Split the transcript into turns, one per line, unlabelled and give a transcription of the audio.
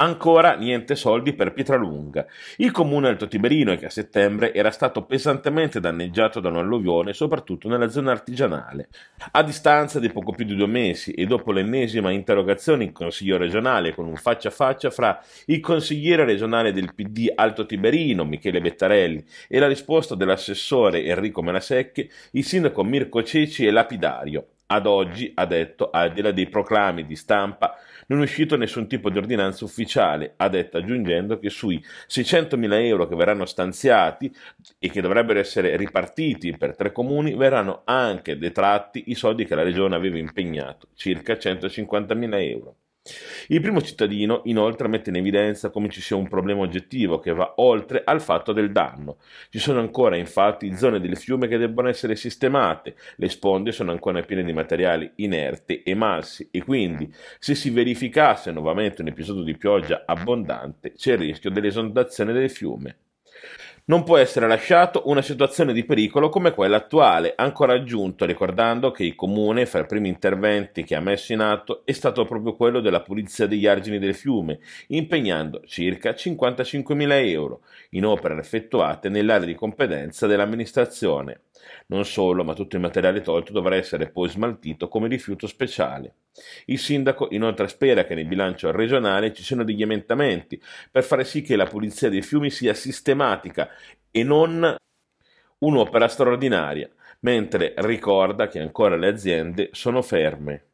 Ancora niente soldi per Pietralunga. Il comune Alto Tiberino, che a settembre era stato pesantemente danneggiato da un'alluvione, soprattutto nella zona artigianale. A distanza di poco più di due mesi e dopo l'ennesima interrogazione in consiglio regionale con un faccia a faccia fra il consigliere regionale del PD Alto Tiberino, Michele Bettarelli e la risposta dell'assessore Enrico Menasecchi, il sindaco Mirko Ceci è lapidario. Ad oggi, ha detto, al di là dei proclami di stampa, non è uscito nessun tipo di ordinanza ufficiale, ha detto aggiungendo che sui 600.000 euro che verranno stanziati e che dovrebbero essere ripartiti per tre comuni, verranno anche detratti i soldi che la Regione aveva impegnato, circa 150.000 euro. Il primo cittadino inoltre mette in evidenza come ci sia un problema oggettivo che va oltre al fatto del danno. Ci sono ancora infatti zone del fiume che debbono essere sistemate, le sponde sono ancora piene di materiali inerti e massi e quindi se si verificasse nuovamente un episodio di pioggia abbondante c'è il rischio dell'esondazione del fiume. Non può essere lasciato una situazione di pericolo come quella attuale, ancora aggiunto ricordando che il comune, fra i primi interventi che ha messo in atto, è stato proprio quello della pulizia degli argini del fiume, impegnando circa 55.000 euro in opere effettuate nell'area di competenza dell'amministrazione. Non solo, ma tutto il materiale tolto dovrà essere poi smaltito come rifiuto speciale. Il sindaco inoltre spera che nel bilancio regionale ci siano degli emendamenti per fare sì che la pulizia dei fiumi sia sistematica e non un'opera straordinaria, mentre ricorda che ancora le aziende sono ferme.